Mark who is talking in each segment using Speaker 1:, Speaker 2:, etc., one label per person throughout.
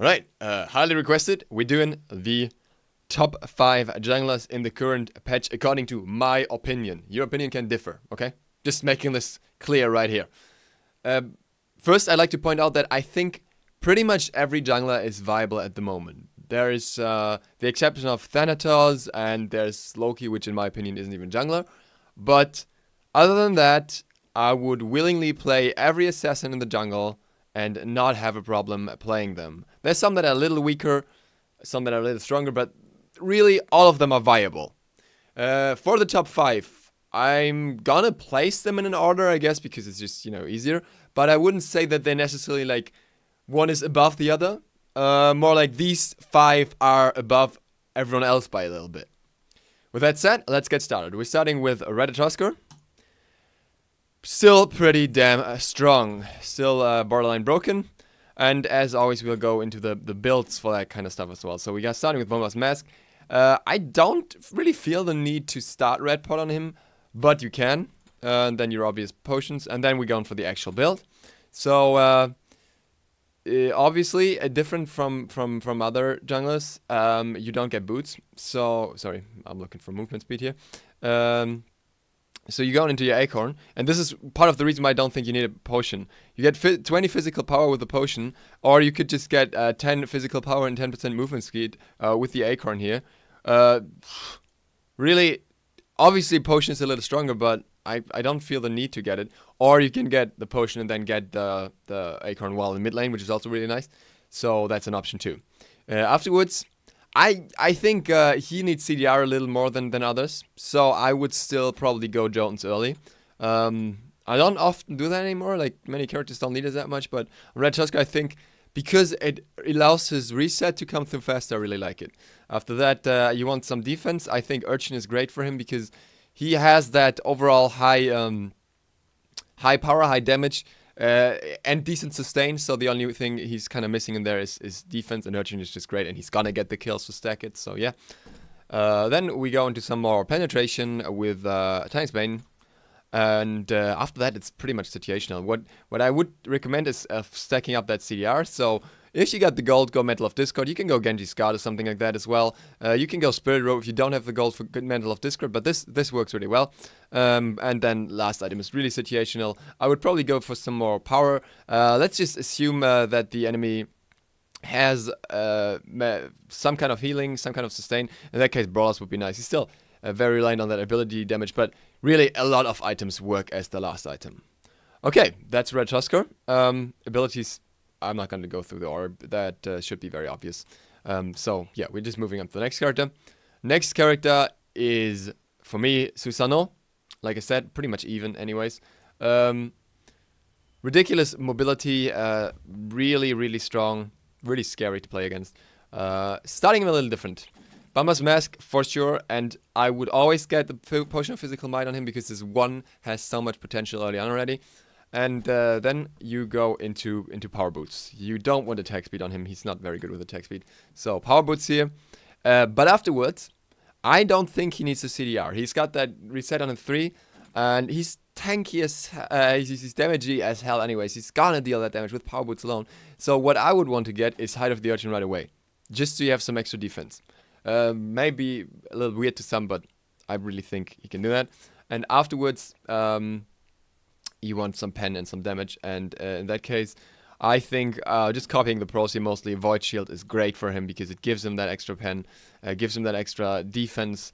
Speaker 1: All right, uh, highly requested. We're doing the top five junglers in the current patch according to my opinion. Your opinion can differ, okay? Just making this clear right here. Um, first, I'd like to point out that I think pretty much every jungler is viable at the moment. There is uh, the exception of Thanatos and there's Loki, which in my opinion isn't even jungler. But other than that, I would willingly play every assassin in the jungle and not have a problem playing them. There's some that are a little weaker, some that are a little stronger, but really all of them are viable. Uh, for the top five, I'm gonna place them in an order, I guess, because it's just, you know, easier. But I wouldn't say that they're necessarily like one is above the other. Uh, more like these five are above everyone else by a little bit. With that said, let's get started. We're starting with Reddit Tusker still pretty damn uh, strong, still uh, borderline broken. And as always, we'll go into the, the builds for that kind of stuff as well. So we got starting with Bomba's Mask. Uh, I don't really feel the need to start Red Pot on him, but you can. Uh, and then your obvious potions, and then we go on for the actual build. So, uh, eh, obviously, uh, different from, from, from other junglers, um, you don't get boots. So, sorry, I'm looking for movement speed here. Um, so you go into your acorn, and this is part of the reason why I don't think you need a potion. You get 20 physical power with a potion, or you could just get uh, 10 physical power and 10% movement speed uh, with the acorn here. Uh, really, obviously potion is a little stronger, but I, I don't feel the need to get it. Or you can get the potion and then get the, the acorn while in mid lane, which is also really nice. So that's an option too. Uh, afterwards, I I think uh, he needs CDR a little more than, than others, so I would still probably go Jones early. Um, I don't often do that anymore. Like many characters don't need it that much, but Red Tusk I think because it allows his reset to come through faster, I really like it. After that, uh, you want some defense. I think Urchin is great for him because he has that overall high um, high power, high damage uh, and decent sustain. So the only thing he's kind of missing in there is, is defense, and Urchin is just great, and he's gonna get the kills to stack it. So yeah. Uh, then we go into some more penetration with uh, And uh, after that, it's pretty much situational. What what I would recommend is uh, stacking up that CDR. So if you got the gold, go Mantle of Discord. You can go Genji Scar or something like that as well. Uh, you can go Spirit Rope if you don't have the gold for good Mantle of Discord, but this, this works really well. Um, and then last item is really situational. I would probably go for some more power. Uh, let's just assume uh, that the enemy has uh, some kind of healing, some kind of sustain. In that case, Brawlers would be nice. He's still uh, very reliant on that ability damage, but really a lot of items work as the last item. Okay, that's Red Tusker. Um, abilities I'm not going to go through the orb. That uh, should be very obvious. Um, so yeah, we're just moving on to the next character. Next character is, for me, Susano. Like I said, pretty much even anyways. Um, ridiculous mobility, uh, really, really strong, really scary to play against. Uh, starting him a little different. Bamba's Mask for sure, and I would always get the Potion of Physical Might on him because this one has so much potential early on already. And uh, then you go into into power boots. You don't want attack speed on him. He's not very good with attack speed. So power boots here. Uh, but afterwards, I don't think he needs a CDR. He's got that reset on a 3. And he's tanky as... Uh, he's, he's damagey as hell anyways. He's gonna deal that damage with power boots alone. So what I would want to get is Hide of the Urchin right away. Just so you have some extra defense. Uh, maybe a little weird to some, but I really think he can do that. And afterwards... Um, you want some pen and some damage. And uh, in that case, I think uh, just copying the Procy mostly, Void Shield is great for him because it gives him that extra pen, uh, gives him that extra defense.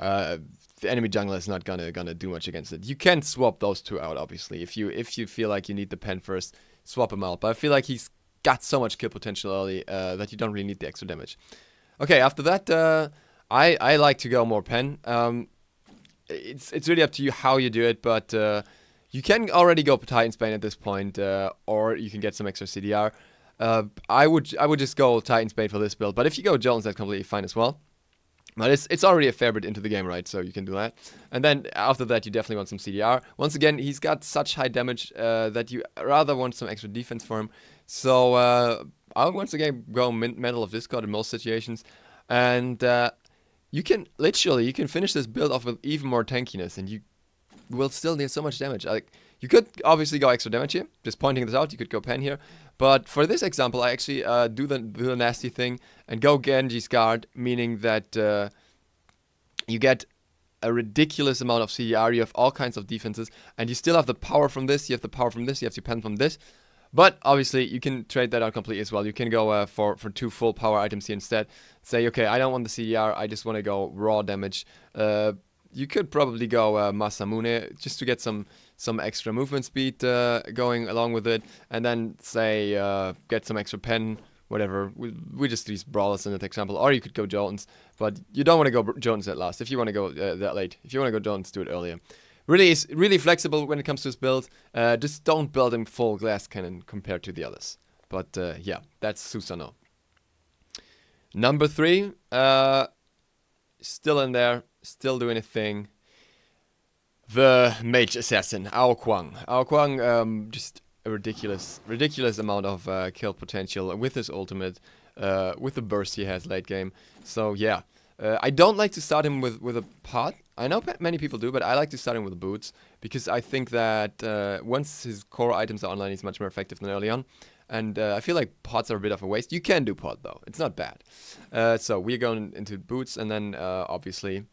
Speaker 1: Uh, the enemy jungler is not gonna gonna do much against it. You can swap those two out, obviously. If you if you feel like you need the pen first, swap him out. But I feel like he's got so much kill potential early uh, that you don't really need the extra damage. Okay, after that, uh, I I like to go more pen. Um, it's it's really up to you how you do it, but uh, you can already go Titansbane at this point, uh, or you can get some extra CDR. Uh, I would I would just go Titansbane for this build, but if you go Jones, that's completely fine as well. But it's, it's already a fair bit into the game, right? So you can do that. And then after that, you definitely want some CDR. Once again, he's got such high damage uh, that you rather want some extra defense for him. So uh, i would once again go Medal of Discord in most situations. And uh, you can literally, you can finish this build off with even more tankiness. And you will still deal so much damage. Like You could obviously go extra damage here, just pointing this out, you could go pen here. But for this example, I actually uh, do, the, do the nasty thing and go Genji's guard, meaning that uh, you get a ridiculous amount of CDR. you have all kinds of defenses, and you still have the power from this, you have the power from this, you have to pen from this. But obviously, you can trade that out completely as well. You can go uh, for, for two full power items here instead. Say, okay, I don't want the CDR. I just want to go raw damage. Uh, you could probably go uh, Masamune just to get some some extra movement speed uh, going along with it, and then say uh, get some extra pen, whatever. We, we just use Brawlers in that example, or you could go Jones, but you don't want to go Jones at last. If you want to go uh, that late, if you want to go Jones, do it earlier. Really is really flexible when it comes to his build. Uh, just don't build him full glass cannon compared to the others. But uh, yeah, that's Susano. Number three, still in there still doing a thing. The mage assassin, Ao Kwang. Ao Kwang, um, just a ridiculous, ridiculous amount of uh, kill potential with his ultimate, uh, with the burst he has late game. So yeah, uh, I don't like to start him with, with a pot. I know many people do, but I like to start him with boots because I think that uh, once his core items are online, he's much more effective than early on. And uh, I feel like pots are a bit of a waste. You can do pot though; it's not bad. Uh, so we're going into boots, and then uh, obviously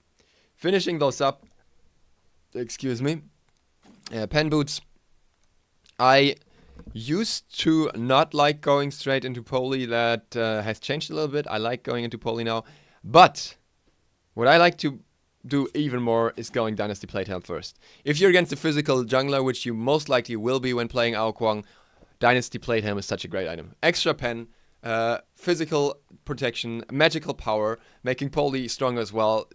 Speaker 1: Finishing those up, excuse me, uh, pen boots. I used to not like going straight into poly. That uh, has changed a little bit. I like going into poly now. But what I like to do even more is going Dynasty Playtime first. If you're against a physical jungler, which you most likely will be when playing Ao Kwang, Dynasty Playtime is such a great item. Extra pen, uh, physical protection, magical power, making Poli stronger as well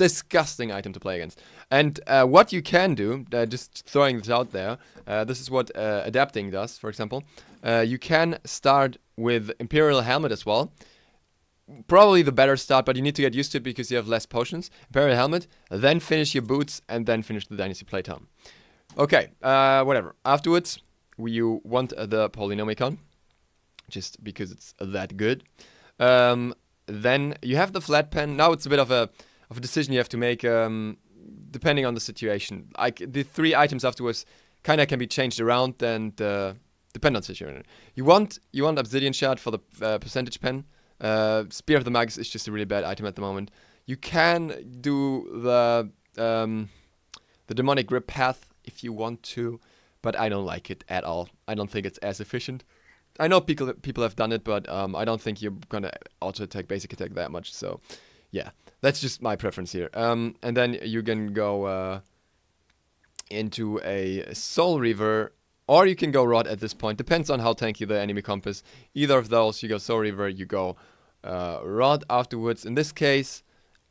Speaker 1: disgusting item to play against. And uh, what you can do, uh, just throwing this out there, uh, this is what uh, adapting does, for example. Uh, you can start with Imperial Helmet as well. Probably the better start, but you need to get used to it because you have less potions. Imperial Helmet, then finish your boots, and then finish the Dynasty Playtime. Okay, uh, whatever. Afterwards, you want the Polynomicon, just because it's that good. Um, then you have the flat pen. Now it's a bit of a of a decision you have to make um, depending on the situation. Like the three items afterwards kind of can be changed around and uh, depend on situation. You want you want Obsidian Shard for the uh, percentage pen. Uh, Spear of the Magus is just a really bad item at the moment. You can do the um, the Demonic Grip Path if you want to, but I don't like it at all. I don't think it's as efficient. I know people people have done it, but um, I don't think you're gonna auto attack basic attack that much. So yeah, that's just my preference here. Um, and then you can go uh, into a Soul Reaver, or you can go Rod at this point. Depends on how tanky the enemy comp is. Either of those, you go Soul Reaver, you go uh, Rod afterwards. In this case,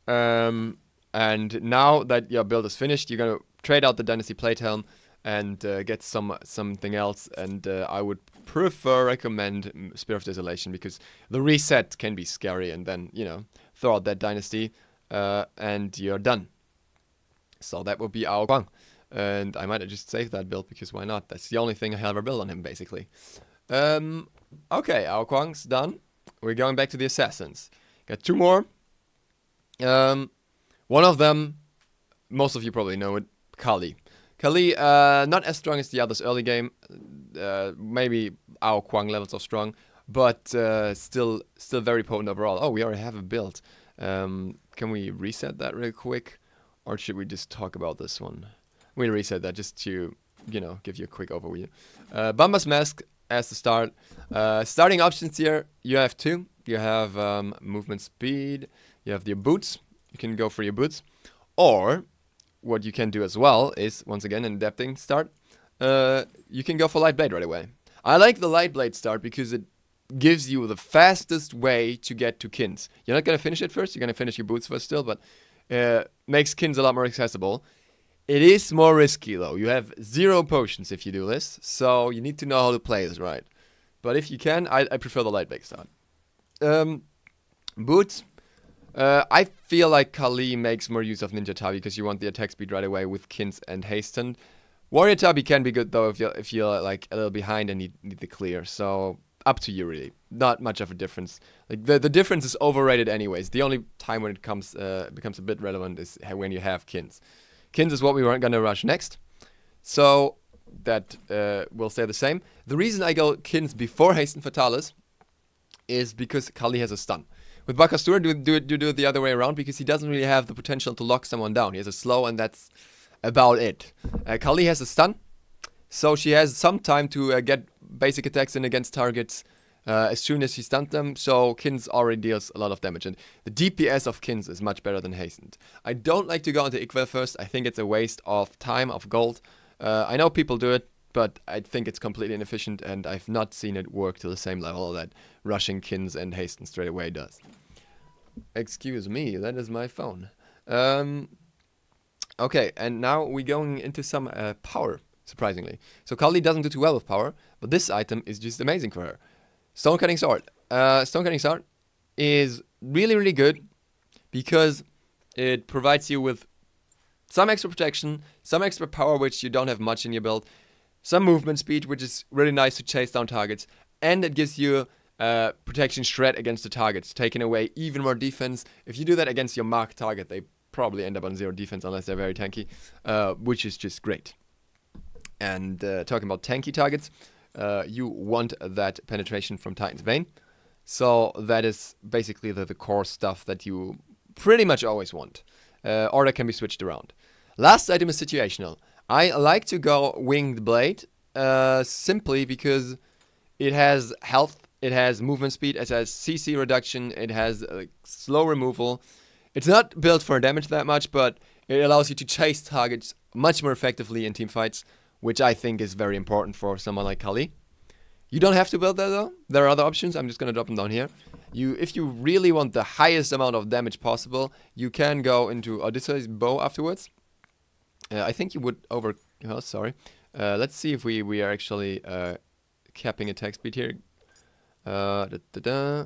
Speaker 1: um, and now that your build is finished, you're gonna trade out the Dynasty helm and uh, get some something else. And uh, I would prefer recommend mm, Spear of Desolation because the reset can be scary, and then you know throughout that dynasty, uh, and you're done. So that would be our Guang. And I might just save that build, because why not? That's the only thing I ever build on him, basically. Um, okay, our Guang's done. We're going back to the Assassins. Got two more. Um, one of them, most of you probably know it, Kali. Kali, uh, not as strong as the others early game. Uh, maybe our Kwang levels are strong but uh, still still very potent overall. Oh, we already have a build. Um, can we reset that real quick, or should we just talk about this one? We reset that just to you know give you a quick overview. Uh, Bamba's mask as the start. Uh, starting options here, you have two. You have um, movement speed. You have your boots. You can go for your boots, or what you can do as well is once again an adapting start. Uh, you can go for light blade right away. I like the light blade start because it gives you the fastest way to get to Kins. You're not going to finish it first, you're going to finish your boots first still, but uh, makes Kins a lot more accessible. It is more risky though. You have zero potions if you do this, so you need to know how to play this right. But if you can, I, I prefer the light bag start. Um, boots. Uh, I feel like Kali makes more use of Ninja Tabi because you want the attack speed right away with Kins and Hasten. Warrior Tabi can be good though if you're if you're like a little behind and need, need the clear. So up to you really. Not much of a difference. Like the the difference is overrated anyways. The only time when it comes uh, becomes a bit relevant is when you have kins. Kins is what we weren't gonna rush next, so that uh, will stay the same. The reason I go kins before hasten fatalis is because Kali has a stun. With Bakastur, do do do do it the other way around because he doesn't really have the potential to lock someone down. He has a slow, and that's about it. Uh, Kali has a stun. So she has some time to uh, get basic attacks in against targets uh, as soon as she stunned them, so Kins already deals a lot of damage. And the DPS of Kins is much better than Hastened. I don't like to go into Iqbal first. I think it's a waste of time, of gold. Uh, I know people do it, but I think it's completely inefficient, and I've not seen it work to the same level that rushing Kins and Hastened straight away does. Excuse me, that is my phone. Um, okay, and now we're going into some uh, power surprisingly. So Kali doesn't do too well with power, but this item is just amazing for her. Stone Cutting Sword. Uh, Stone Cutting Sword is really, really good because it provides you with some extra protection, some extra power, which you don't have much in your build, some movement speed, which is really nice to chase down targets, and it gives you uh, protection shred against the targets, taking away even more defense. If you do that against your marked target, they probably end up on zero defense unless they're very tanky, uh, which is just great. And uh, talking about tanky targets, uh, you want that penetration from Titan's Vein. So that is basically the, the core stuff that you pretty much always want. Uh, or that can be switched around. Last item is situational. I like to go Winged Blade uh, simply because it has health, it has movement speed, it has CC reduction, it has uh, slow removal. It's not built for damage that much, but it allows you to chase targets much more effectively in team fights which I think is very important for someone like Kali. You don't have to build that though. There are other options. I'm just going to drop them down here. You, If you really want the highest amount of damage possible, you can go into Odysseus' bow afterwards. Uh, I think you would over... Oh, sorry. Uh, let's see if we, we are actually uh, capping attack speed here. Uh, da, da, da.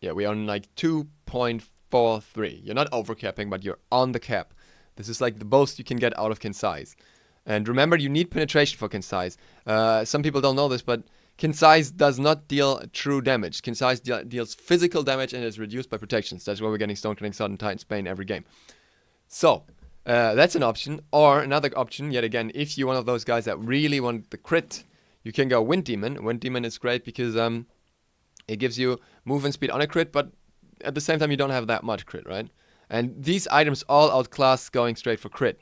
Speaker 1: Yeah, we are on like 2.43. You're not over capping, but you're on the cap. This is like the most you can get out of Kansai's. And remember, you need penetration for Concise. Uh, some people don't know this, but Concise does not deal true damage. Concise de deals physical damage and is reduced by protections. That's why we're getting Stone Cutting Sudden Titan Spain every game. So, uh, that's an option. Or another option, yet again, if you're one of those guys that really want the crit, you can go Wind Demon. Wind Demon is great because um, it gives you movement speed on a crit, but at the same time, you don't have that much crit, right? And these items all outclass going straight for crit.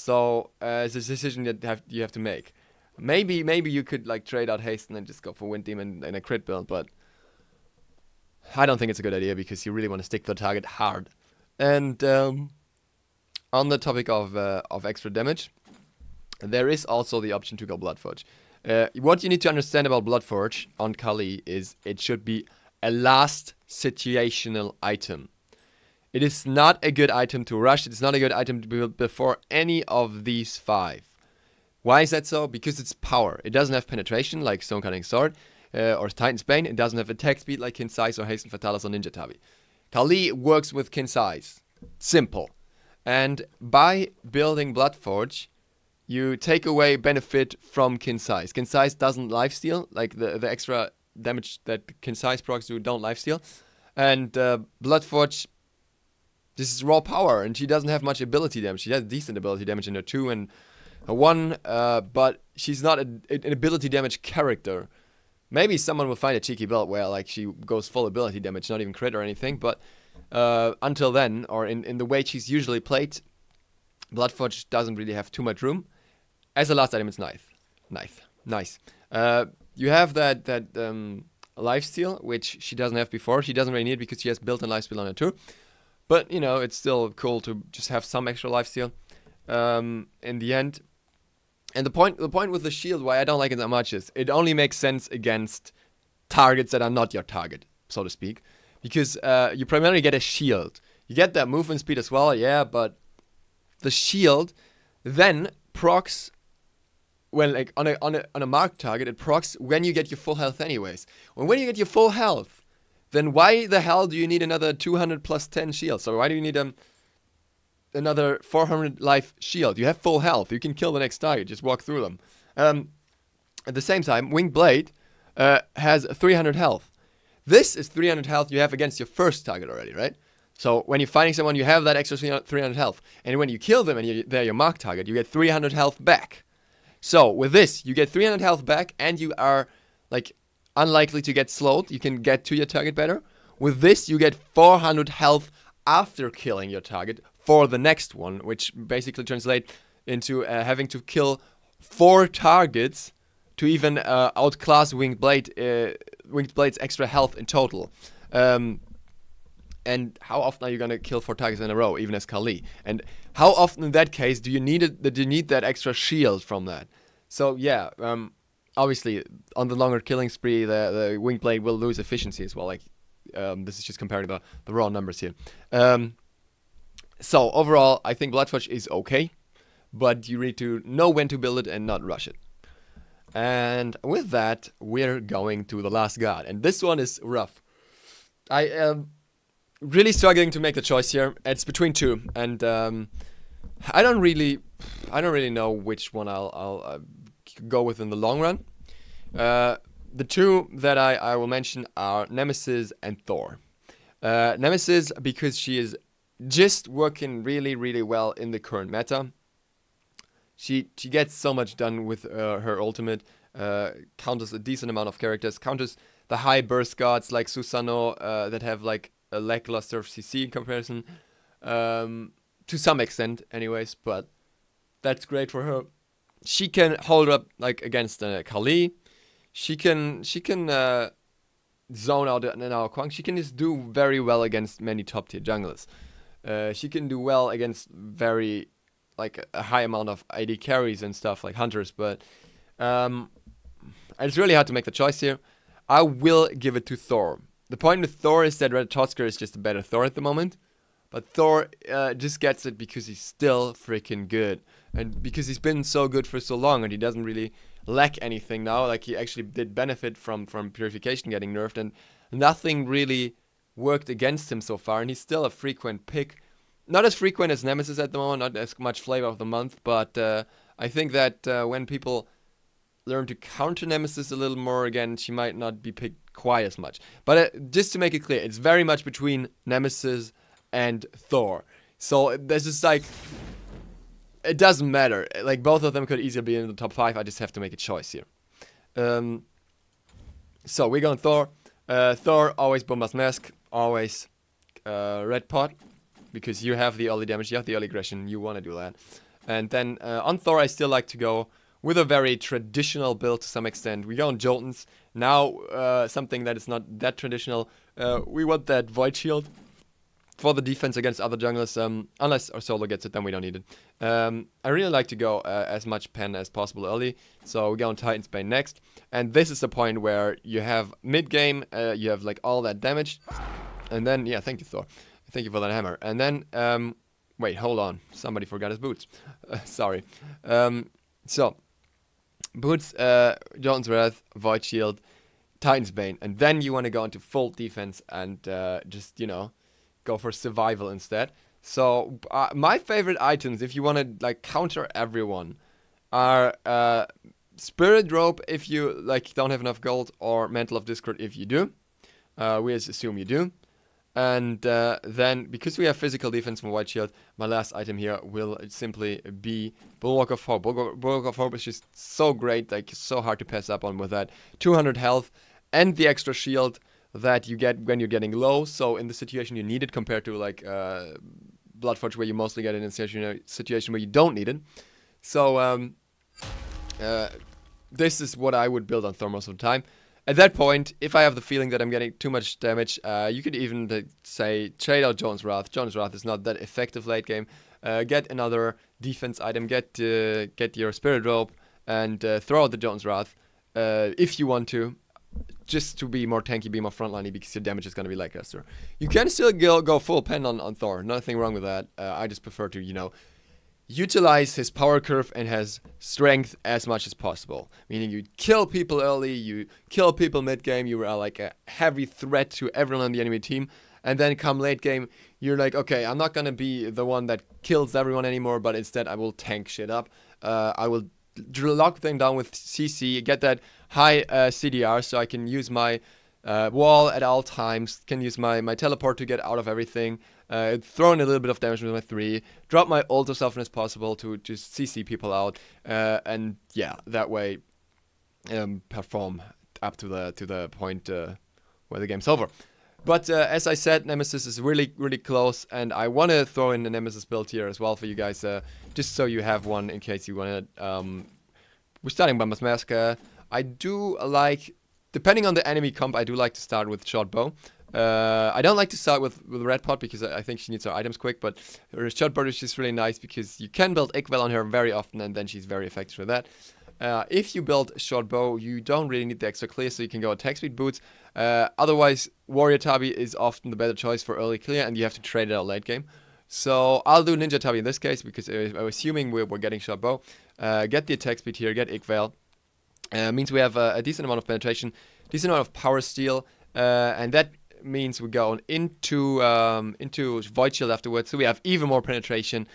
Speaker 1: So uh, it's a decision that have, you have to make. Maybe maybe you could like trade out haste and just go for wind demon in a crit build, but I don't think it's a good idea because you really want to stick to the target hard. And um, on the topic of uh, of extra damage, there is also the option to go blood forge. Uh, what you need to understand about blood forge on Kali is it should be a last situational item. It is not a good item to rush. It's not a good item to build before any of these five. Why is that so? Because it's power. It doesn't have penetration like Stone Cutting Sword uh, or Titan's Bane. It doesn't have attack speed like kinsize or Hasten Fatalis or Ninja Tabi. Kali works with kinsize. Simple. And by building Bloodforge, you take away benefit from kinsize. Kinsize doesn't lifesteal, like the, the extra damage that kinsize procs do don't lifesteal. And uh, Bloodforge this is raw power, and she doesn't have much ability damage. She has decent ability damage in her 2 and her 1, uh, but she's not a, an ability damage character. Maybe someone will find a cheeky build where like she goes full ability damage, not even crit or anything, but uh, until then, or in, in the way she's usually played, Bloodforge doesn't really have too much room. As a last item, it's knife. Knife. Nice. Uh, you have that that um, life steal, which she doesn't have before. She doesn't really need because she has built-in life steal on her too. But you know, it's still cool to just have some extra life um, in the end. And the point, the point with the shield, why I don't like it that much is it only makes sense against targets that are not your target, so to speak, because uh, you primarily get a shield. You get that movement speed as well, yeah, but the shield then procs when like on a on a on a marked target, it procs when you get your full health anyways. When when you get your full health, then why the hell do you need another 200 plus 10 shield? So why do you need um, another 400 life shield? You have full health. You can kill the next target. Just walk through them. Um, at the same time, Winged Blade uh, has 300 health. This is 300 health you have against your first target already, right? So when you're fighting someone, you have that extra 300 health. And when you kill them and you, they're your mark target, you get 300 health back. So with this, you get 300 health back and you are like unlikely to get slowed. You can get to your target better. With this, you get 400 health after killing your target for the next one, which basically translates into uh, having to kill four targets to even uh, outclass Winged Blade, uh, Winged Blade's extra health in total. Um, and how often are you gonna kill four targets in a row, even as Kali? And how often in that case do you need it? Do you need that extra shield from that? So yeah, um, obviously on the longer killing spree, the the wing blade will lose efficiency as well. Like um, this is just comparing the the raw numbers here. Um, so overall, I think Bloodfudge is okay, but you need to know when to build it and not rush it. And with that, we're going to the last god, and this one is rough. I am really struggling to make the choice here. It's between two, and um, I don't really, I don't really know which one I'll, I'll uh, go with in the long run. Uh, the two that I, I will mention are Nemesis and Thor. Uh, Nemesis, because she is just working really, really well in the current meta. She, she gets so much done with uh, her ultimate, uh, counters a decent amount of characters, counters the high burst guards like Susano uh, that have like a lackluster of CC in comparison, um, to some extent, anyways, but that's great for her she can hold up like against uh, Kali. She can she can uh, zone out and now Kwang. She can just do very well against many top tier junglers. Uh, she can do well against very like a high amount of AD carries and stuff like hunters. But um, it's really hard to make the choice here. I will give it to Thor. The point with Thor is that Red Tosker is just a better Thor at the moment. But Thor uh, just gets it because he's still freaking good. And because he's been so good for so long and he doesn't really lack anything now. Like he actually did benefit from, from purification getting nerfed and nothing really worked against him so far. And he's still a frequent pick. Not as frequent as Nemesis at the moment, not as much flavor of the month. But uh, I think that uh, when people learn to counter Nemesis a little more again, she might not be picked quite as much. But uh, just to make it clear, it's very much between Nemesis and Thor. So there's just like, it doesn't matter. Like both of them could easily be in the top five. I just have to make a choice here. Um, so we're going Thor. Uh, Thor always Bomba's mask, always uh, red pot because you have the early damage, you have the early aggression, you want to do that. And then uh, on Thor, I still like to go with a very traditional build to some extent. We go on Jotuns. Now, uh, something that is not that traditional. Uh, we want that Void Shield for the defense against other junglers, um, unless our solo gets it, then we don't need it. Um, I really like to go uh, as much pen as possible early, so we go on Titan's Bane next. And this is the point where you have mid-game, uh, you have like all that damage, and then, yeah, thank you Thor. Thank you for that hammer. And then, um, wait, hold on, somebody forgot his boots. Uh, sorry. sorry. Um, so, boots, uh, Jordan's Wrath, Void Shield, Titan's Bane, and then you want to go into full defense and uh, just, you know, go for survival instead. So uh, my favorite items, if you want to like counter everyone, are uh, spirit rope if you like don't have enough gold, or mantle of discord if you do. Uh, we assume you do. And uh, then, because we have physical defense from White Shield, my last item here will simply be Bulwark of Hope. Bulwark of Hope is just so great, like so hard to pass up on with that. 200 health and the extra shield that you get when you're getting low. So in the situation you need it compared to like uh, blood forge where you mostly get it in a situation where you don't need it. So um, uh, this is what I would build on Thermos of the time. At that point, if I have the feeling that I'm getting too much damage, uh, you could even say trade out Jones Wrath. Jones Wrath is not that effective late game. Uh, get another defense item, get uh, get your Spirit Rope, and uh, throw out the Jones Wrath uh, if you want to just to be more tanky, be more frontliney because your damage is going to be lackluster. You can still go, go full pen on, on Thor, nothing wrong with that. Uh, I just prefer to, you know, utilize his power curve and his strength as much as possible. Meaning you kill people early, you kill people mid game, you are like a heavy threat to everyone on the enemy team. And then come late game, you're like, okay, I'm not going to be the one that kills everyone anymore, but instead I will tank shit up. Uh, I will lock them down with CC, get that high uh, CDR, so I can use my uh, wall at all times, can use my, my teleport to get out of everything, uh, throw in a little bit of damage with my 3, drop my ult as often as possible to just CC people out, uh, and yeah, that way um, perform up to the to the point uh, where the game's over. But uh, as I said, Nemesis is really, really close, and I want to throw in the Nemesis build here as well for you guys, uh, just so you have one in case you want it. Um, we're starting by Mask Masker. I do like, depending on the enemy comp, I do like to start with short bow. Uh, I don't like to start with, with Red Pot because I, think she needs her items quick, but her short bow is just really nice because you can build Igwell on her very often and then she's very effective with that. Uh, if you build short bow, you don't really need the extra clear, so you can go attack speed boots. Uh, otherwise, warrior tabi is often the better choice for early clear, and you have to trade it out late game. So I'll do ninja tabi in this case because uh, I'm assuming we're, we're getting short bow. Uh, get the attack speed here, get Igvale, uh, means we have a, uh, a, decent amount of penetration, decent amount of power steal, uh, and that means we go on into um, into void shield afterwards. So we have even more penetration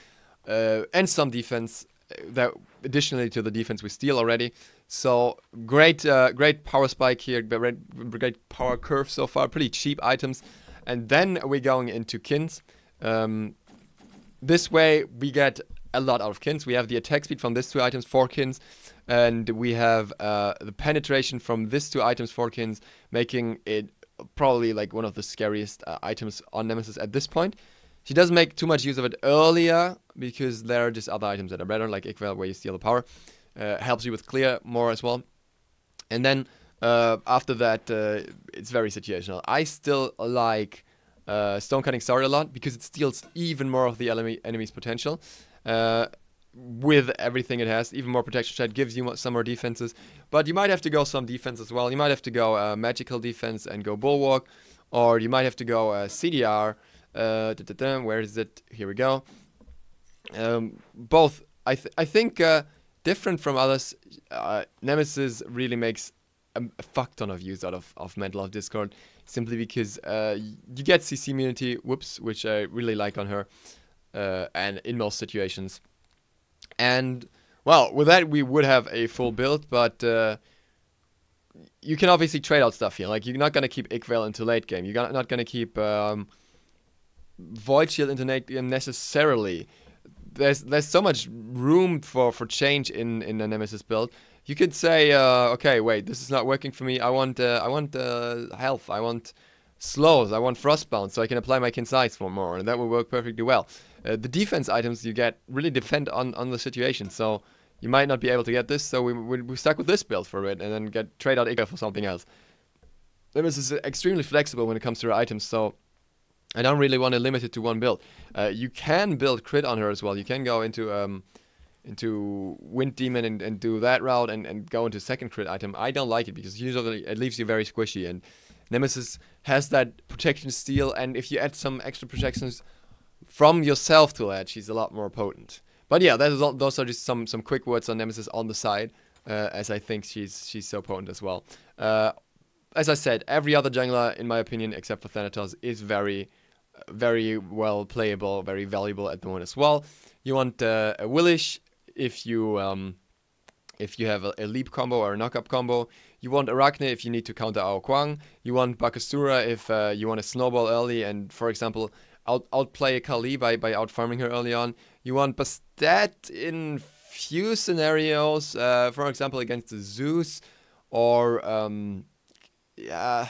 Speaker 1: uh, and some defense uh, that additionally to the defense we steal already. So great, uh, great power spike here, great power curve so far. Pretty cheap items, and then we're going into kins. Um, this way we get a lot out of kins. We have the attack speed from these two items, four kins and we have uh, the penetration from this two items forkins making it probably like one of the scariest uh, items on Nemesis at this point. She does not make too much use of it earlier because there are just other items that are better, like Iqbal where you steal the power. Uh, helps you with clear more as well. And then uh, after that, uh, it's very situational. I still like uh, Stone Cutting Story a lot because it steals even more of the enemy, enemy's potential. Uh, with everything it has, even more protection shed, gives you some more defenses. But you might have to go some defense as well. You might have to go uh, magical defense and go bulwark, or you might have to go uh, CDR. Uh, da -da -da, where is it? Here we go. Um, both, I, th I think, uh, different from others, uh, Nemesis really makes a, a fuck ton of use out of, of Mental of Discord, simply because uh, you get CC immunity, whoops, which I really like on her, and in most situations. And well, with that we would have a full build, but uh, you can obviously trade out stuff here. Like you're not gonna keep Ikvale into late game. You're not gonna keep um, Void Shield into late game necessarily. There's there's so much room for for change in in the Nemesis build. You could say, uh, okay, wait, this is not working for me. I want uh, I want uh, health. I want slows. I want frostbound, so I can apply my concise for more, and that will work perfectly well. Uh, the defense items you get really depend on, on the situation. So you might not be able to get this, so we, we, we stuck with this build for it, and then get trade out Ica for something else. Nemesis is extremely flexible when it comes to her items, so I don't really want to limit it to one build. Uh, you can build crit on her as well. You can go into um, into Wind Demon and, and do that route and, and go into second crit item. I don't like it because usually it leaves you very squishy and Nemesis has that protection steel and if you add some extra protections from yourself to that, she's a lot more potent. But yeah, that is all, those are just some some quick words on Nemesis on the side, uh, as I think she's she's so potent as well. Uh, as I said, every other jungler, in my opinion, except for Thanatos, is very, very well playable, very valuable at the moment as well. You want uh, a Willish if you um, if you have a, a, leap combo or a knockup combo. You want Arachne if you need to counter Ao Kwang. You want Bakasura if uh, you want to snowball early and, for example, out outplay Kali by, by outfarming her early on. You want Bastet in few scenarios, uh, for example against the Zeus, or um, yeah,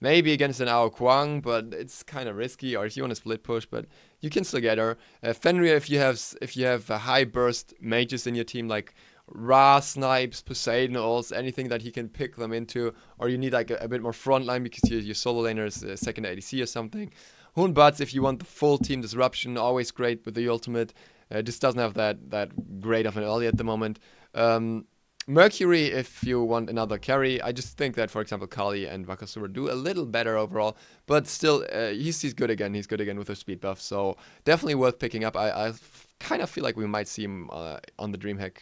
Speaker 1: maybe against an Ao Kwang, but it's kind of risky. Or if you want to split push, but you can still get her. Uh, Fenrir, if you have if you have high burst mages in your team like Ra, Snipes, Poseidon, ults, anything that he can pick them into, or you need like a, a bit more front line because your, your solo laner is uh, second ADC or something. Hunbats, if you want the full team disruption, always great with the ultimate. Uh, just doesn't have that that great of an early at the moment. Um, Mercury, if you want another carry, I just think that, for example, Kali and Vakasura do a little better overall, but still, uh, he's, he's good again. He's good again with the speed buff, so definitely worth picking up. I, I kind of feel like we might see him uh, on the DreamHack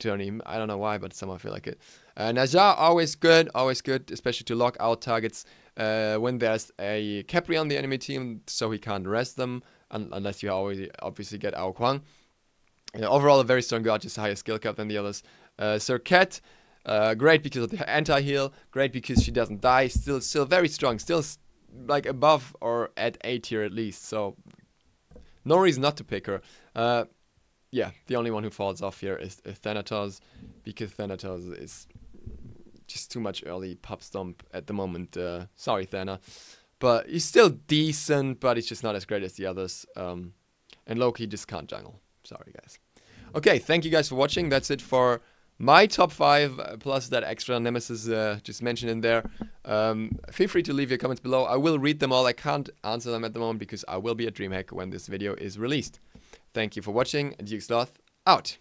Speaker 1: journey. I don't know why, but somehow I feel like it. Uh, Najjar, always good, always good, especially to lock out targets uh, when there's a Capri on the enemy team, so he can't rest them, un unless you always obviously get Ao Kwang. overall, a very strong guard, just higher skill cap than the others. Uh, Sir Cat, uh, great because of the anti-heal, great because she doesn't die, still still very strong, still st like above or at A tier at least, so no reason not to pick her. Uh, yeah, the only one who falls off here is, is Thanatos, because Thanatos is just too much early pub stomp at the moment. Uh, sorry, Thana. But he's still decent, but he's just not as great as the others. Um, and Loki just can't jungle. Sorry, guys. Okay, thank you guys for watching. That's it for my top five, uh, plus that extra nemesis uh, just mentioned in there. Um, feel free to leave your comments below. I will read them all. I can't answer them at the moment because I will be at DreamHack when this video is released. Thank you for watching. Duke Sloth out.